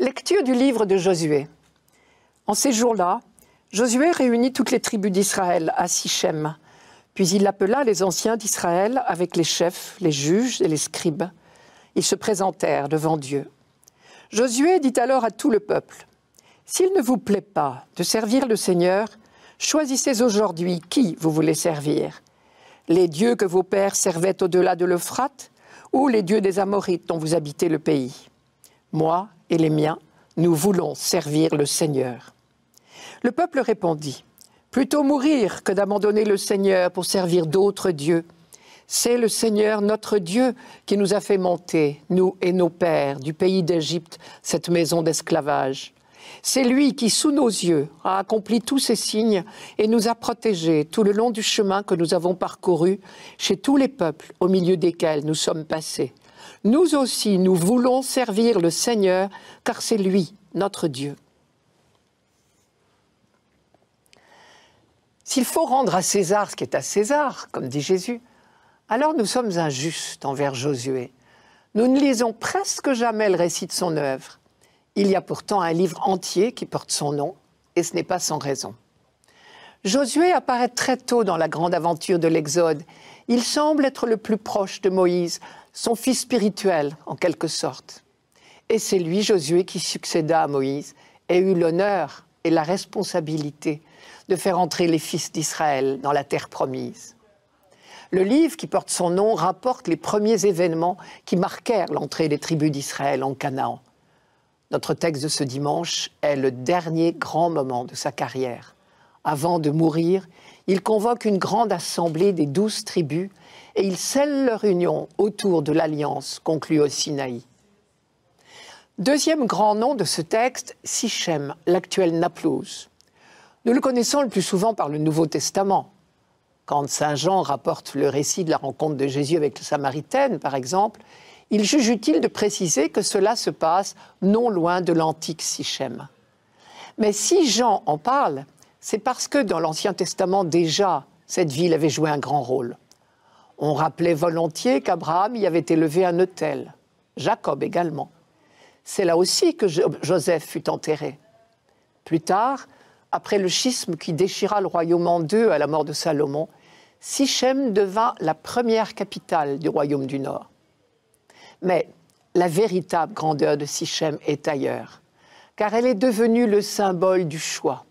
Lecture du livre de Josué. En ces jours-là, Josué réunit toutes les tribus d'Israël à Sichem. Puis il appela les anciens d'Israël avec les chefs, les juges et les scribes. Ils se présentèrent devant Dieu. Josué dit alors à tout le peuple, S'il ne vous plaît pas de servir le Seigneur, choisissez aujourd'hui qui vous voulez servir. Les dieux que vos pères servaient au-delà de l'Euphrate ou les dieux des Amorites dont vous habitez le pays. Moi, et les miens, nous voulons servir le Seigneur. Le peuple répondit, Plutôt mourir que d'abandonner le Seigneur pour servir d'autres dieux. C'est le Seigneur notre Dieu qui nous a fait monter, nous et nos pères, du pays d'Égypte, cette maison d'esclavage. C'est lui qui, sous nos yeux, a accompli tous ces signes et nous a protégés tout le long du chemin que nous avons parcouru chez tous les peuples au milieu desquels nous sommes passés. Nous aussi, nous voulons servir le Seigneur, car c'est lui, notre Dieu. S'il faut rendre à César ce qui est à César, comme dit Jésus, alors nous sommes injustes envers Josué. Nous ne lisons presque jamais le récit de son œuvre. Il y a pourtant un livre entier qui porte son nom, et ce n'est pas sans raison. Josué apparaît très tôt dans la grande aventure de l'Exode. Il semble être le plus proche de Moïse, son fils spirituel en quelque sorte. Et c'est lui, Josué, qui succéda à Moïse et eut l'honneur et la responsabilité de faire entrer les fils d'Israël dans la terre promise. Le livre qui porte son nom rapporte les premiers événements qui marquèrent l'entrée des tribus d'Israël en Canaan. Notre texte de ce dimanche est le dernier grand moment de sa carrière. Avant de mourir, il convoque une grande assemblée des douze tribus et ils scellent leur union autour de l'alliance conclue au Sinaï. Deuxième grand nom de ce texte, Sichem, l'actuel Naplouse. Nous le connaissons le plus souvent par le Nouveau Testament. Quand Saint Jean rapporte le récit de la rencontre de Jésus avec le Samaritaine, par exemple, il juge utile de préciser que cela se passe non loin de l'antique Sichem. Mais si Jean en parle, c'est parce que dans l'Ancien Testament déjà, cette ville avait joué un grand rôle. On rappelait volontiers qu'Abraham y avait élevé un hôtel, Jacob également. C'est là aussi que Joseph fut enterré. Plus tard, après le schisme qui déchira le royaume en deux à la mort de Salomon, Sichem devint la première capitale du royaume du Nord. Mais la véritable grandeur de Sichem est ailleurs, car elle est devenue le symbole du choix.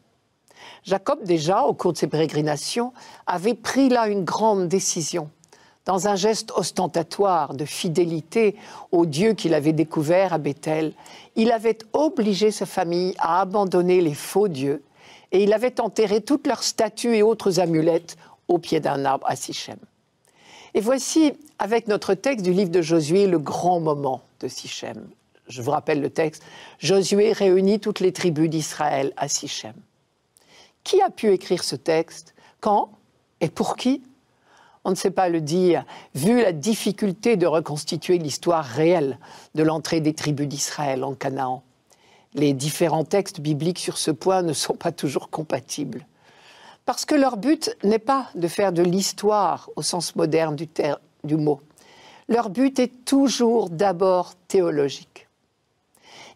Jacob, déjà, au cours de ses pérégrinations, avait pris là une grande décision dans un geste ostentatoire de fidélité au Dieu qu'il avait découvert à Bethel, il avait obligé sa famille à abandonner les faux dieux et il avait enterré toutes leurs statues et autres amulettes au pied d'un arbre à Sichem. Et voici, avec notre texte du livre de Josué, le grand moment de Sichem. Je vous rappelle le texte. Josué réunit toutes les tribus d'Israël à Sichem. Qui a pu écrire ce texte Quand Et pour qui on ne sait pas le dire, vu la difficulté de reconstituer l'histoire réelle de l'entrée des tribus d'Israël en Canaan. Les différents textes bibliques sur ce point ne sont pas toujours compatibles. Parce que leur but n'est pas de faire de l'histoire au sens moderne du, du mot. Leur but est toujours d'abord théologique.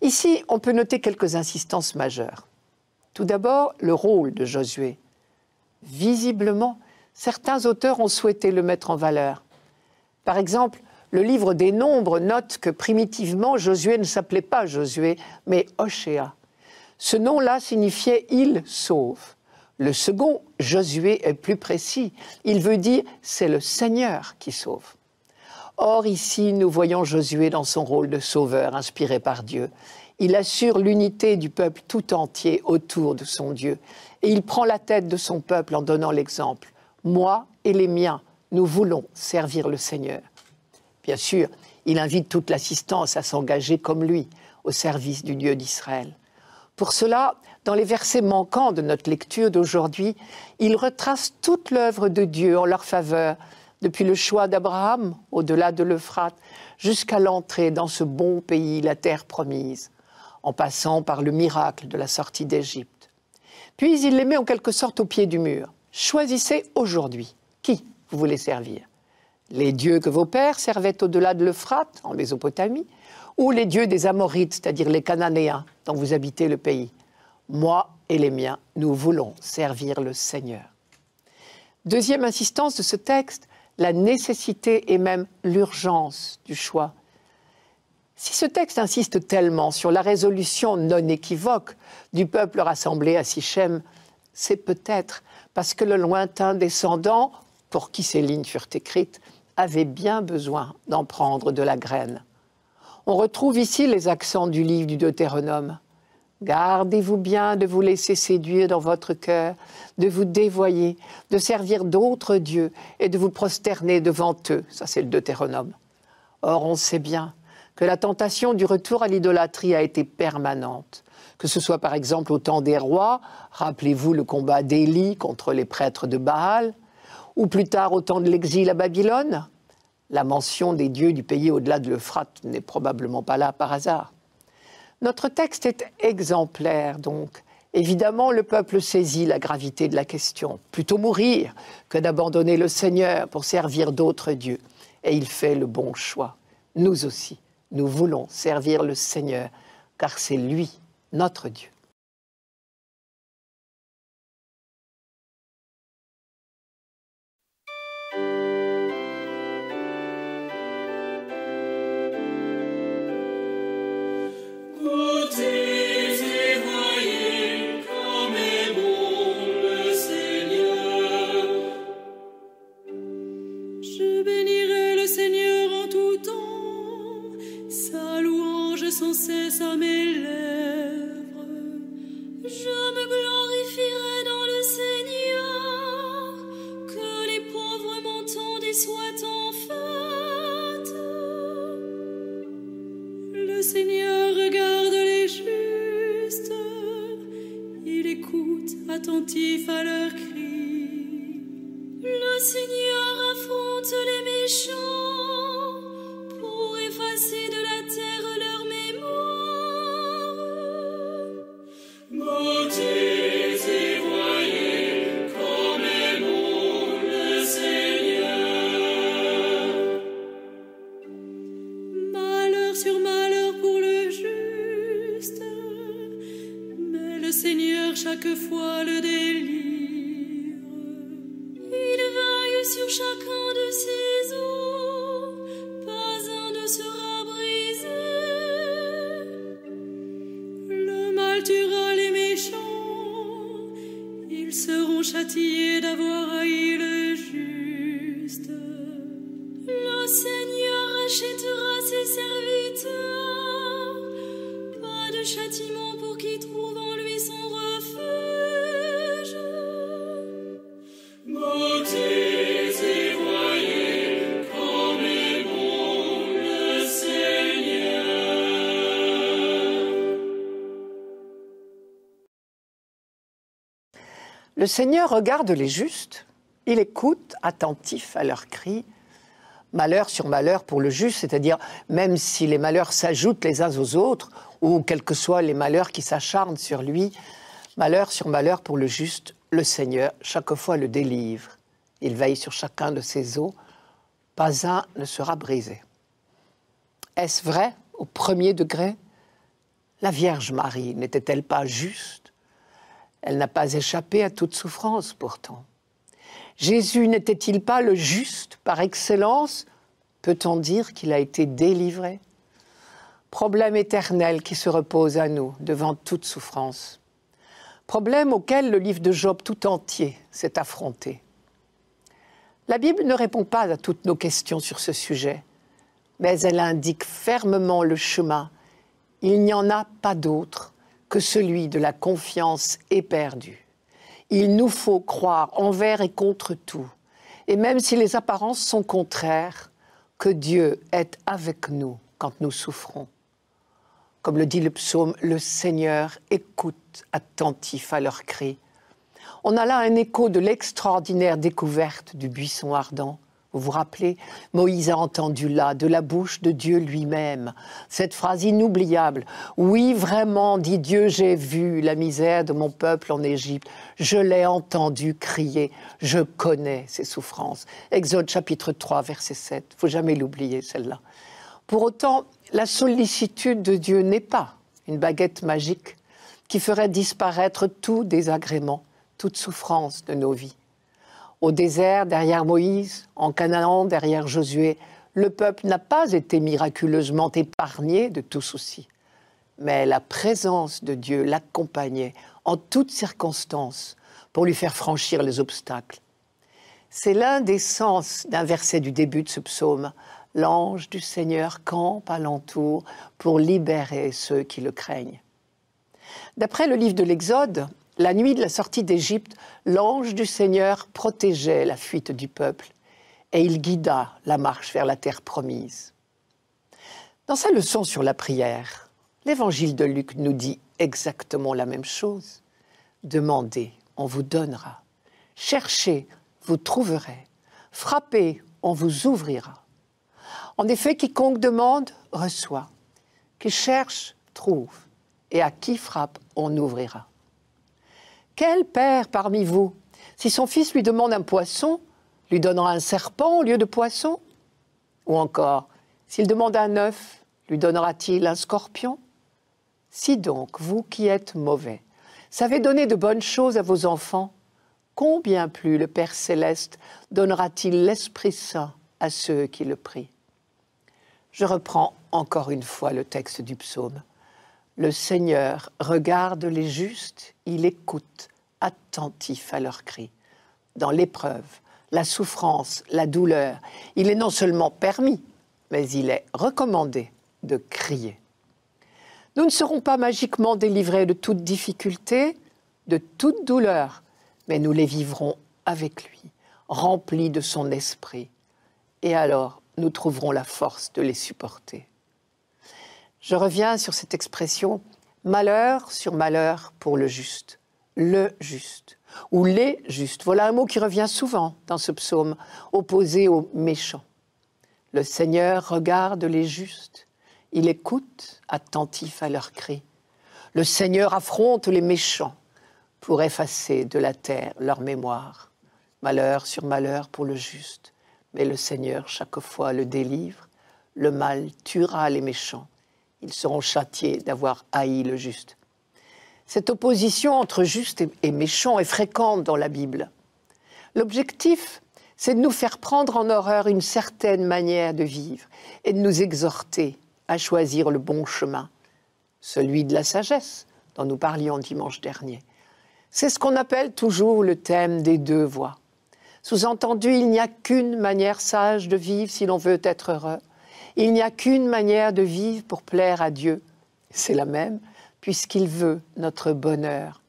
Ici, on peut noter quelques insistances majeures. Tout d'abord, le rôle de Josué. Visiblement, certains auteurs ont souhaité le mettre en valeur. Par exemple, le livre des Nombres note que primitivement Josué ne s'appelait pas Josué, mais ochéa Ce nom-là signifiait il sauve. Le second, Josué, est plus précis. Il veut dire c'est le Seigneur qui sauve. Or, ici, nous voyons Josué dans son rôle de sauveur inspiré par Dieu. Il assure l'unité du peuple tout entier autour de son Dieu. Et il prend la tête de son peuple en donnant l'exemple moi et les miens, nous voulons servir le Seigneur. Bien sûr, il invite toute l'assistance à s'engager comme lui au service du Dieu d'Israël. Pour cela, dans les versets manquants de notre lecture d'aujourd'hui, il retrace toute l'œuvre de Dieu en leur faveur, depuis le choix d'Abraham au-delà de l'Euphrate jusqu'à l'entrée dans ce bon pays, la terre promise, en passant par le miracle de la sortie d'Égypte. Puis il les met en quelque sorte au pied du mur. Choisissez aujourd'hui qui vous voulez servir. Les dieux que vos pères servaient au-delà de l'Euphrate, en Mésopotamie, ou les dieux des Amorites, c'est-à-dire les Cananéens, dont vous habitez le pays. Moi et les miens, nous voulons servir le Seigneur. Deuxième insistance de ce texte, la nécessité et même l'urgence du choix. Si ce texte insiste tellement sur la résolution non équivoque du peuple rassemblé à Sichem, c'est peut-être parce que le lointain descendant, pour qui ces lignes furent écrites, avait bien besoin d'en prendre de la graine. On retrouve ici les accents du livre du Deutéronome. Gardez-vous bien de vous laisser séduire dans votre cœur, de vous dévoyer, de servir d'autres dieux et de vous prosterner devant eux. Ça, c'est le Deutéronome. Or, on sait bien que la tentation du retour à l'idolâtrie a été permanente que ce soit par exemple au temps des rois, rappelez-vous le combat d'Élie contre les prêtres de Baal, ou plus tard au temps de l'exil à Babylone. La mention des dieux du pays au-delà de l'Euphrate n'est probablement pas là par hasard. Notre texte est exemplaire donc. Évidemment, le peuple saisit la gravité de la question. Plutôt mourir que d'abandonner le Seigneur pour servir d'autres dieux. Et il fait le bon choix. Nous aussi, nous voulons servir le Seigneur, car c'est lui notre Dieu. attentif à leur cris. Le Seigneur « Le Seigneur achètera ses serviteurs. Pas de châtiment pour qui trouve en lui son refuge. et voyez comme est bon le Seigneur. Le Seigneur regarde les justes. Il écoute, attentif à leurs cris malheur sur malheur pour le juste, c'est-à-dire même si les malheurs s'ajoutent les uns aux autres, ou quels que soient les malheurs qui s'acharnent sur lui, malheur sur malheur pour le juste, le Seigneur chaque fois le délivre. Il veille sur chacun de ses os, pas un ne sera brisé. Est-ce vrai au premier degré La Vierge Marie n'était-elle pas juste Elle n'a pas échappé à toute souffrance pourtant. Jésus n'était-il pas le juste par excellence Peut-on dire qu'il a été délivré Problème éternel qui se repose à nous devant toute souffrance. Problème auquel le livre de Job tout entier s'est affronté. La Bible ne répond pas à toutes nos questions sur ce sujet, mais elle indique fermement le chemin. Il n'y en a pas d'autre que celui de la confiance éperdue. Il nous faut croire envers et contre tout, et même si les apparences sont contraires, que Dieu est avec nous quand nous souffrons. Comme le dit le psaume, le Seigneur écoute attentif à leurs cris. On a là un écho de l'extraordinaire découverte du buisson ardent vous vous rappelez, Moïse a entendu là, de la bouche de Dieu lui-même, cette phrase inoubliable. Oui, vraiment, dit Dieu, j'ai vu la misère de mon peuple en Égypte. Je l'ai entendu crier. Je connais ses souffrances. Exode chapitre 3, verset 7. Il Faut jamais l'oublier, celle-là. Pour autant, la sollicitude de Dieu n'est pas une baguette magique qui ferait disparaître tout désagrément, toute souffrance de nos vies au désert, derrière Moïse, en Canaan, derrière Josué, le peuple n'a pas été miraculeusement épargné de tout souci. Mais la présence de Dieu l'accompagnait en toutes circonstances pour lui faire franchir les obstacles. C'est l'un des sens d'un verset du début de ce psaume. L'ange du Seigneur campe alentour pour libérer ceux qui le craignent. D'après le livre de l'Exode, la nuit de la sortie d'Égypte, l'ange du Seigneur protégeait la fuite du peuple et il guida la marche vers la terre promise. Dans sa leçon sur la prière, l'évangile de Luc nous dit exactement la même chose. Demandez, on vous donnera. Cherchez, vous trouverez. Frappez, on vous ouvrira. En effet, quiconque demande, reçoit. Qui cherche, trouve. Et à qui frappe, on ouvrira. Quel père parmi vous, si son fils lui demande un poisson, lui donnera un serpent au lieu de poisson Ou encore, s'il demande un œuf, lui donnera-t-il un scorpion Si donc, vous qui êtes mauvais, savez donner de bonnes choses à vos enfants, combien plus le Père céleste donnera-t-il l'Esprit Saint à ceux qui le prient Je reprends encore une fois le texte du psaume. Le Seigneur regarde les justes, il écoute, attentif à leurs cris. Dans l'épreuve, la souffrance, la douleur, il est non seulement permis, mais il est recommandé de crier. Nous ne serons pas magiquement délivrés de toute difficulté, de toute douleur, mais nous les vivrons avec lui, remplis de son esprit. Et alors, nous trouverons la force de les supporter. Je reviens sur cette expression malheur sur malheur pour le juste, le juste ou les justes. Voilà un mot qui revient souvent dans ce psaume, opposé aux méchants. Le Seigneur regarde les justes, il écoute attentif à leurs cris. Le Seigneur affronte les méchants pour effacer de la terre leur mémoire. Malheur sur malheur pour le juste, mais le Seigneur chaque fois le délivre. Le mal tuera les méchants ils seront châtiés d'avoir haï le juste. Cette opposition entre juste et méchant est fréquente dans la Bible. L'objectif, c'est de nous faire prendre en horreur une certaine manière de vivre et de nous exhorter à choisir le bon chemin, celui de la sagesse dont nous parlions dimanche dernier. C'est ce qu'on appelle toujours le thème des deux voies. Sous-entendu, il n'y a qu'une manière sage de vivre si l'on veut être heureux. Il n'y a qu'une manière de vivre pour plaire à Dieu, c'est la même, puisqu'il veut notre bonheur.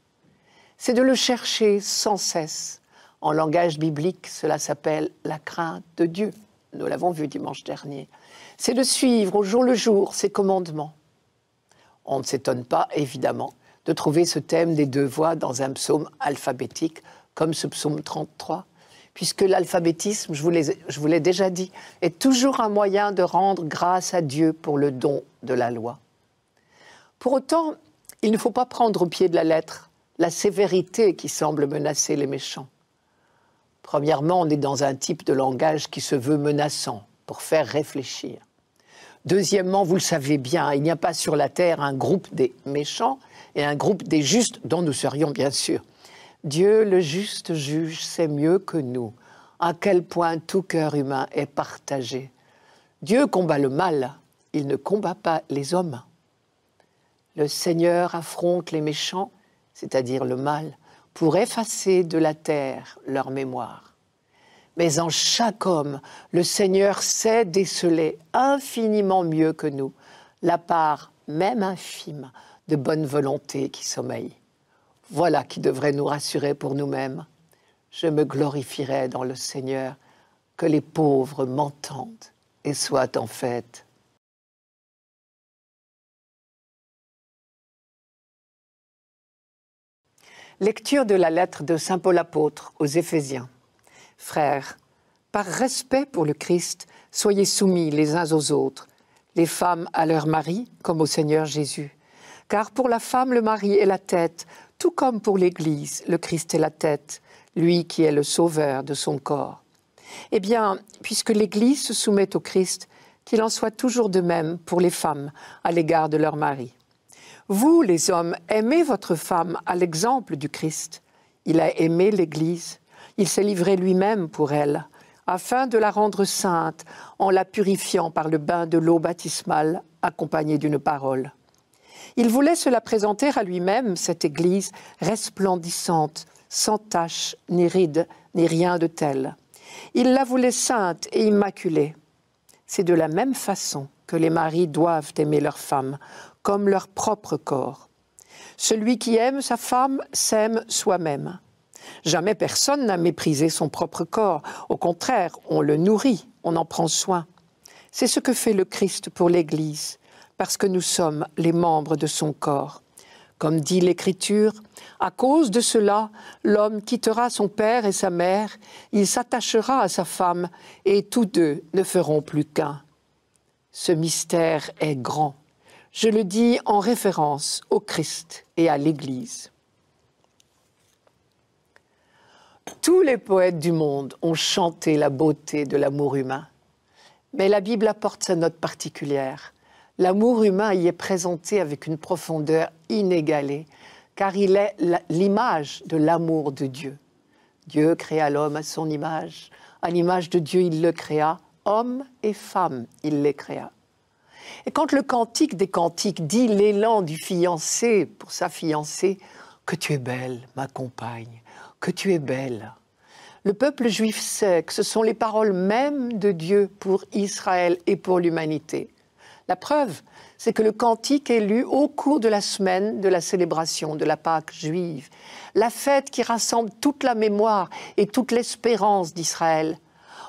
C'est de le chercher sans cesse. En langage biblique, cela s'appelle la crainte de Dieu. Nous l'avons vu dimanche dernier. C'est de suivre au jour le jour ses commandements. On ne s'étonne pas, évidemment, de trouver ce thème des deux voix dans un psaume alphabétique comme ce psaume 33 puisque l'alphabétisme, je vous l'ai déjà dit, est toujours un moyen de rendre grâce à Dieu pour le don de la loi. Pour autant, il ne faut pas prendre au pied de la lettre la sévérité qui semble menacer les méchants. Premièrement, on est dans un type de langage qui se veut menaçant, pour faire réfléchir. Deuxièmement, vous le savez bien, il n'y a pas sur la Terre un groupe des méchants et un groupe des justes dont nous serions bien sûr Dieu, le juste juge, sait mieux que nous à quel point tout cœur humain est partagé. Dieu combat le mal, il ne combat pas les hommes. Le Seigneur affronte les méchants, c'est-à-dire le mal, pour effacer de la terre leur mémoire. Mais en chaque homme, le Seigneur sait déceler infiniment mieux que nous la part, même infime, de bonne volonté qui sommeille. Voilà qui devrait nous rassurer pour nous-mêmes. Je me glorifierai dans le Seigneur, que les pauvres m'entendent et soient en fête. Lecture de la lettre de Saint Paul apôtre aux Éphésiens. Frères, par respect pour le Christ, soyez soumis les uns aux autres, les femmes à leur mari comme au Seigneur Jésus. Car pour la femme, le mari est la tête, tout comme pour l'Église, le Christ est la tête, lui qui est le sauveur de son corps. Eh bien, puisque l'Église se soumet au Christ, qu'il en soit toujours de même pour les femmes à l'égard de leur mari. Vous, les hommes, aimez votre femme à l'exemple du Christ. Il a aimé l'Église, il s'est livré lui-même pour elle, afin de la rendre sainte en la purifiant par le bain de l'eau baptismale accompagnée d'une parole. Il voulait se la présenter à lui-même, cette Église resplendissante, sans tache, ni ride, ni rien de tel. Il la voulait sainte et immaculée. C'est de la même façon que les maris doivent aimer leur femme, comme leur propre corps. Celui qui aime sa femme s'aime soi-même. Jamais personne n'a méprisé son propre corps. Au contraire, on le nourrit, on en prend soin. C'est ce que fait le Christ pour l'Église parce que nous sommes les membres de son corps. Comme dit l'Écriture, à cause de cela, l'homme quittera son père et sa mère, il s'attachera à sa femme, et tous deux ne feront plus qu'un. Ce mystère est grand. Je le dis en référence au Christ et à l'Église. Tous les poètes du monde ont chanté la beauté de l'amour humain, mais la Bible apporte sa note particulière L'amour humain y est présenté avec une profondeur inégalée, car il est l'image de l'amour de Dieu. Dieu créa l'homme à son image, à l'image de Dieu il le créa, homme et femme il les créa. Et quand le cantique des cantiques dit l'élan du fiancé pour sa fiancée, que tu es belle, ma compagne, que tu es belle. Le peuple juif sait que ce sont les paroles mêmes de Dieu pour Israël et pour l'humanité. La preuve, c'est que le cantique est lu au cours de la semaine de la célébration de la Pâque juive, la fête qui rassemble toute la mémoire et toute l'espérance d'Israël.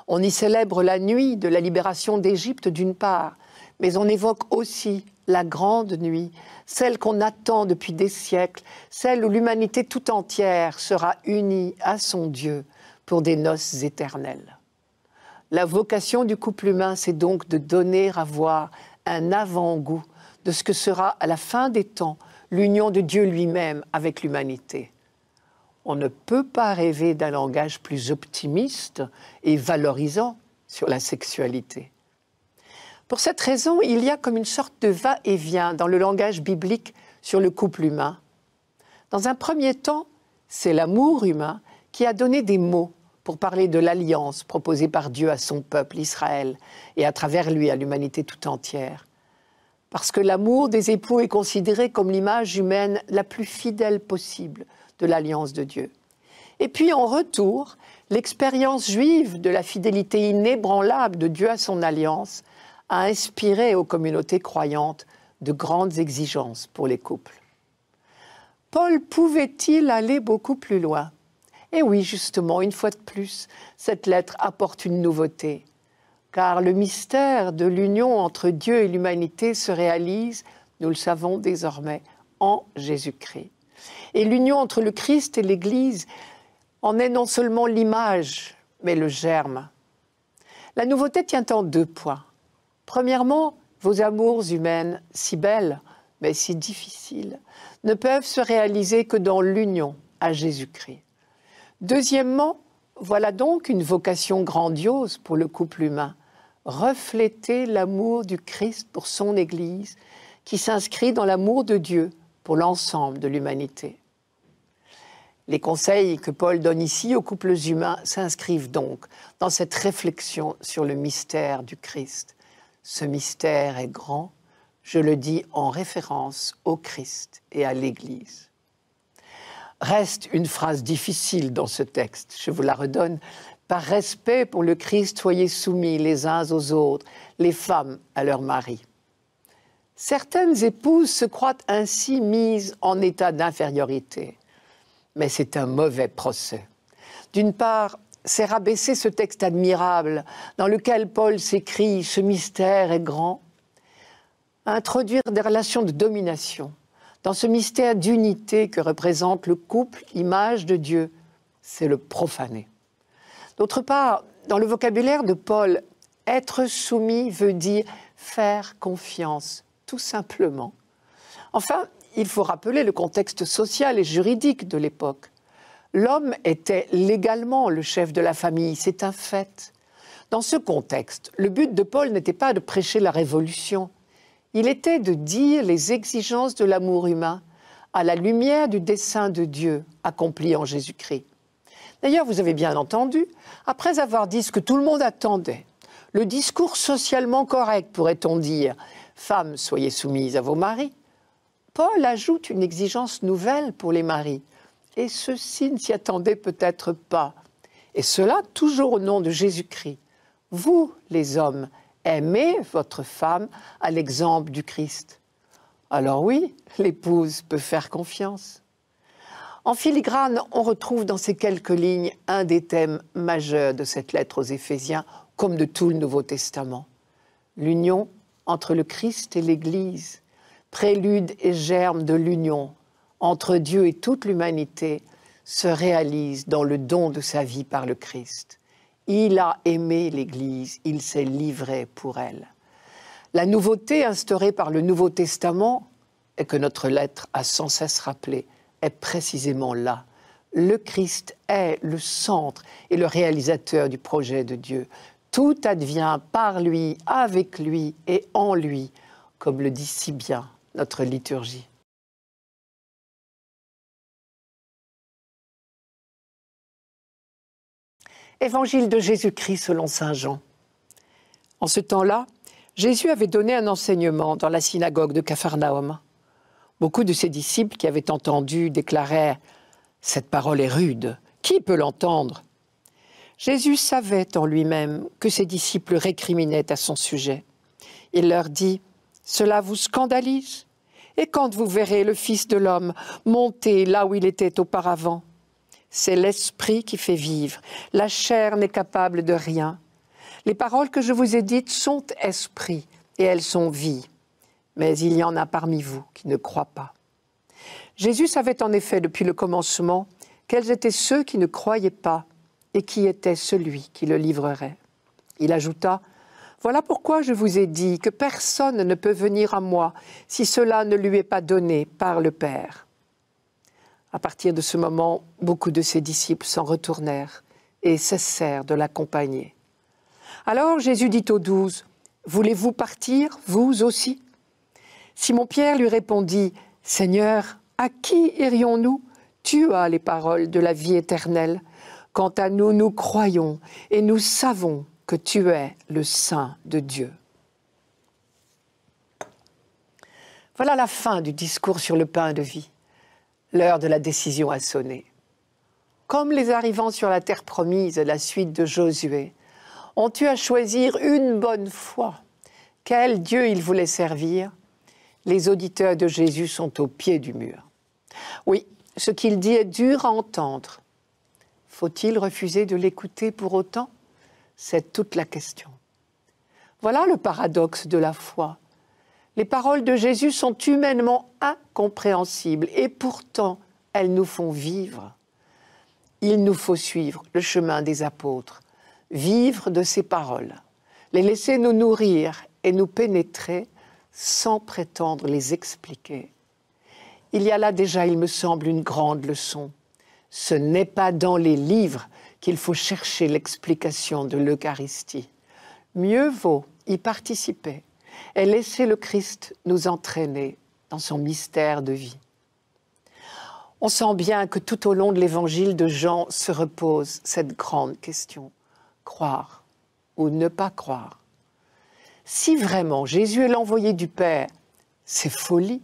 On y célèbre la nuit de la libération d'Égypte d'une part, mais on évoque aussi la grande nuit, celle qu'on attend depuis des siècles, celle où l'humanité tout entière sera unie à son Dieu pour des noces éternelles. La vocation du couple humain, c'est donc de donner à voir un avant-goût de ce que sera à la fin des temps l'union de Dieu lui-même avec l'humanité. On ne peut pas rêver d'un langage plus optimiste et valorisant sur la sexualité. Pour cette raison, il y a comme une sorte de va-et-vient dans le langage biblique sur le couple humain. Dans un premier temps, c'est l'amour humain qui a donné des mots pour parler de l'alliance proposée par Dieu à son peuple Israël et à travers lui à l'humanité tout entière. Parce que l'amour des époux est considéré comme l'image humaine la plus fidèle possible de l'alliance de Dieu. Et puis en retour, l'expérience juive de la fidélité inébranlable de Dieu à son alliance a inspiré aux communautés croyantes de grandes exigences pour les couples. Paul pouvait-il aller beaucoup plus loin et eh oui, justement, une fois de plus, cette lettre apporte une nouveauté, car le mystère de l'union entre Dieu et l'humanité se réalise, nous le savons désormais, en Jésus-Christ. Et l'union entre le Christ et l'Église en est non seulement l'image, mais le germe. La nouveauté tient en deux points. Premièrement, vos amours humaines, si belles, mais si difficiles, ne peuvent se réaliser que dans l'union à Jésus-Christ. Deuxièmement, voilà donc une vocation grandiose pour le couple humain, refléter l'amour du Christ pour son Église, qui s'inscrit dans l'amour de Dieu pour l'ensemble de l'humanité. Les conseils que Paul donne ici aux couples humains s'inscrivent donc dans cette réflexion sur le mystère du Christ. Ce mystère est grand, je le dis en référence au Christ et à l'Église reste une phrase difficile dans ce texte. Je vous la redonne. Par respect pour le Christ, soyez soumis les uns aux autres, les femmes à leurs maris. Certaines épouses se croient ainsi mises en état d'infériorité. Mais c'est un mauvais procès. D'une part, c'est rabaisser ce texte admirable dans lequel Paul s'écrit ⁇ Ce mystère est grand ⁇ introduire des relations de domination dans ce mystère d'unité que représente le couple, image de Dieu, c'est le profaner. D'autre part, dans le vocabulaire de Paul, être soumis veut dire faire confiance, tout simplement. Enfin, il faut rappeler le contexte social et juridique de l'époque. L'homme était légalement le chef de la famille, c'est un fait. Dans ce contexte, le but de Paul n'était pas de prêcher la révolution, il était de dire les exigences de l'amour humain à la lumière du dessein de Dieu accompli en Jésus-Christ. D'ailleurs, vous avez bien entendu, après avoir dit ce que tout le monde attendait, le discours socialement correct, pourrait-on dire, Femmes, soyez soumises à vos maris, Paul ajoute une exigence nouvelle pour les maris, et ceux-ci ne s'y attendaient peut-être pas. Et cela toujours au nom de Jésus-Christ. Vous, les hommes, aimez votre femme à l'exemple du Christ. Alors oui, l'épouse peut faire confiance. En filigrane, on retrouve dans ces quelques lignes un des thèmes majeurs de cette lettre aux Éphésiens, comme de tout le Nouveau Testament. L'union entre le Christ et l'Église, prélude et germe de l'union entre Dieu et toute l'humanité, se réalise dans le don de sa vie par le Christ. Il a aimé l'Église, il s'est livré pour elle. La nouveauté instaurée par le Nouveau Testament, et que notre lettre a sans cesse rappelée, est précisément là. Le Christ est le centre et le réalisateur du projet de Dieu. Tout advient par lui, avec lui et en lui, comme le dit si bien notre liturgie. Évangile de Jésus-Christ selon Saint Jean. En ce temps-là, Jésus avait donné un enseignement dans la synagogue de Capharnaüm. Beaucoup de ses disciples qui avaient entendu déclaraient ⁇ Cette parole est rude, qui peut l'entendre ?⁇ Jésus savait en lui-même que ses disciples récriminaient à son sujet. Il leur dit ⁇ Cela vous scandalise Et quand vous verrez le Fils de l'homme monter là où il était auparavant ?⁇ c'est l'esprit qui fait vivre. La chair n'est capable de rien. Les paroles que je vous ai dites sont esprit et elles sont vie. Mais il y en a parmi vous qui ne croient pas. Jésus savait en effet depuis le commencement quels étaient ceux qui ne croyaient pas et qui était celui qui le livrerait. Il ajouta Voilà pourquoi je vous ai dit que personne ne peut venir à moi si cela ne lui est pas donné par le Père. À partir de ce moment, beaucoup de ses disciples s'en retournèrent et cessèrent de l'accompagner. Alors Jésus dit aux douze, Voulez-vous partir, vous aussi Simon-Pierre lui répondit, Seigneur, à qui irions-nous Tu as les paroles de la vie éternelle. Quant à nous, nous croyons et nous savons que tu es le Saint de Dieu. Voilà la fin du discours sur le pain de vie. L'heure de la décision a sonné. Comme les arrivants sur la terre promise la suite de Josué, ont eu à choisir une bonne fois quel Dieu ils voulaient servir, les auditeurs de Jésus sont au pied du mur. Oui, ce qu'il dit est dur à entendre. Faut-il refuser de l'écouter pour autant C'est toute la question. Voilà le paradoxe de la foi. Les paroles de Jésus sont humainement incompréhensibles et pourtant elles nous font vivre. Il nous faut suivre le chemin des apôtres, vivre de ces paroles, les laisser nous nourrir et nous pénétrer sans prétendre les expliquer. Il y a là déjà, il me semble, une grande leçon. Ce n'est pas dans les livres qu'il faut chercher l'explication de l'Eucharistie. Mieux vaut y participer est laisser le Christ nous entraîner dans son mystère de vie. On sent bien que tout au long de l'évangile de Jean se repose cette grande question, croire ou ne pas croire. Si vraiment Jésus est l'envoyé du Père, c'est folie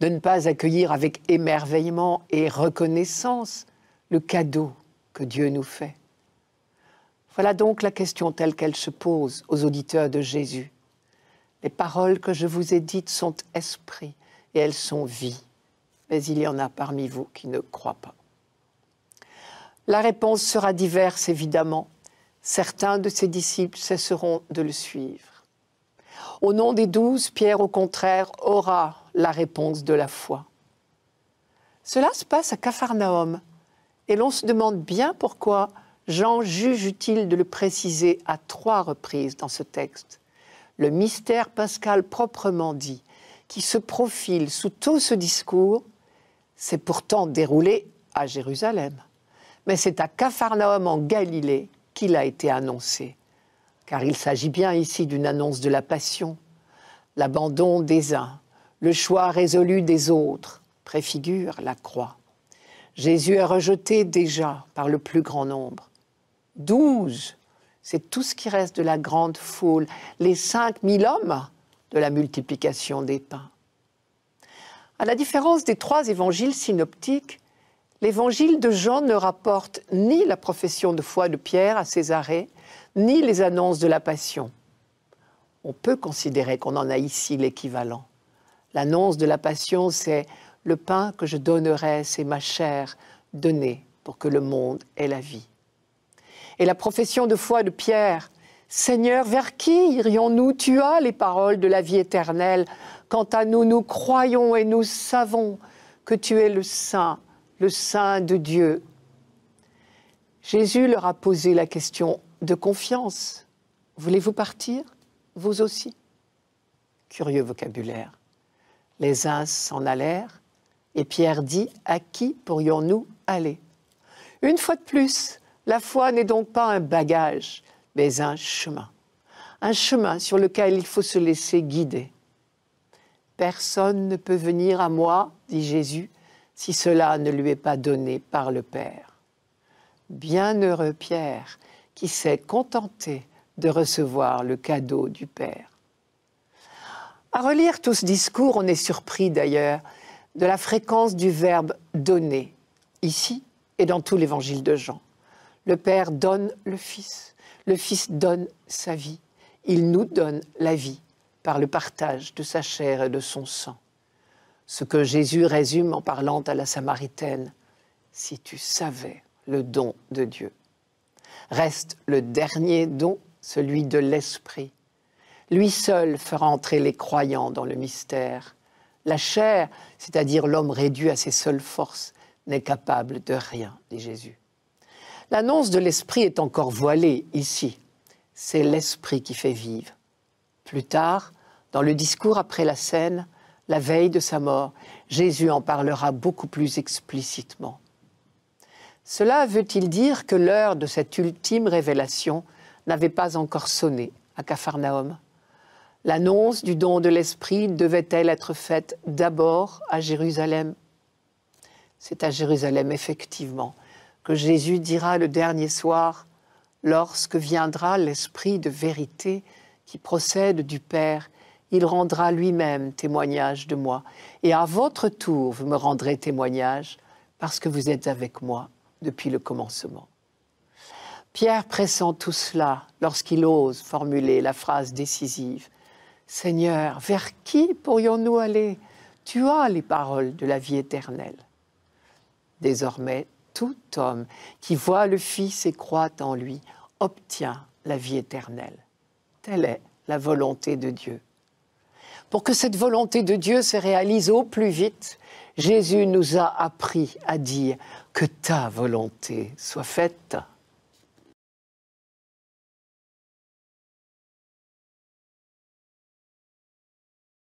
de ne pas accueillir avec émerveillement et reconnaissance le cadeau que Dieu nous fait. Voilà donc la question telle qu'elle se pose aux auditeurs de Jésus. Les paroles que je vous ai dites sont esprit et elles sont vie. Mais il y en a parmi vous qui ne croient pas. La réponse sera diverse, évidemment. Certains de ses disciples cesseront de le suivre. Au nom des douze, Pierre, au contraire, aura la réponse de la foi. Cela se passe à Capharnaüm, et l'on se demande bien pourquoi Jean juge utile de le préciser à trois reprises dans ce texte le mystère pascal proprement dit, qui se profile sous tout ce discours, s'est pourtant déroulé à Jérusalem. Mais c'est à Capharnaüm en Galilée qu'il a été annoncé, car il s'agit bien ici d'une annonce de la passion, l'abandon des uns, le choix résolu des autres, préfigure la croix. Jésus est rejeté déjà par le plus grand nombre. Douze c'est tout ce qui reste de la grande foule, les 5000 hommes de la multiplication des pains. À la différence des trois évangiles synoptiques, l'évangile de Jean ne rapporte ni la profession de foi de Pierre à Césarée, ni les annonces de la Passion. On peut considérer qu'on en a ici l'équivalent. L'annonce de la Passion, c'est le pain que je donnerai, c'est ma chair donnée pour que le monde ait la vie et la profession de foi de Pierre. Seigneur, vers qui irions-nous Tu as les paroles de la vie éternelle. Quant à nous, nous croyons et nous savons que tu es le Saint, le Saint de Dieu. Jésus leur a posé la question de confiance. Voulez-vous partir Vous aussi Curieux vocabulaire. Les uns s'en allèrent et Pierre dit, à qui pourrions-nous aller Une fois de plus, la foi n'est donc pas un bagage, mais un chemin. Un chemin sur lequel il faut se laisser guider. Personne ne peut venir à moi, dit Jésus, si cela ne lui est pas donné par le Père. Bienheureux Pierre, qui s'est contenté de recevoir le cadeau du Père. À relire tout ce discours, on est surpris d'ailleurs de la fréquence du verbe donner, ici et dans tout l'évangile de Jean. Le Père donne le Fils. Le Fils donne sa vie. Il nous donne la vie par le partage de sa chair et de son sang. Ce que Jésus résume en parlant à la Samaritaine, si tu savais le don de Dieu. Reste le dernier don, celui de l'Esprit. Lui seul fera entrer les croyants dans le mystère. La chair, c'est-à-dire l'homme réduit à ses seules forces, n'est capable de rien, dit Jésus. L'annonce de l'esprit est encore voilée ici. C'est l'esprit qui fait vivre. Plus tard, dans le discours après la scène, la veille de sa mort, Jésus en parlera beaucoup plus explicitement. Cela veut-il dire que l'heure de cette ultime révélation n'avait pas encore sonné à Capharnaüm L'annonce du don de l'Esprit devait-elle être faite d'abord à Jérusalem C'est à Jérusalem, effectivement, que Jésus dira le dernier soir, lorsque viendra l'Esprit de vérité qui procède du Père, il rendra lui-même témoignage de moi, et à votre tour vous me rendrez témoignage, parce que vous êtes avec moi depuis le commencement. Pierre pressent tout cela lorsqu'il ose formuler la phrase décisive. Seigneur, vers qui pourrions-nous aller Tu as les paroles de la vie éternelle. Désormais, tout homme qui voit le Fils et croit en lui obtient la vie éternelle. Telle est la volonté de Dieu. Pour que cette volonté de Dieu se réalise au plus vite, Jésus nous a appris à dire que ta volonté soit faite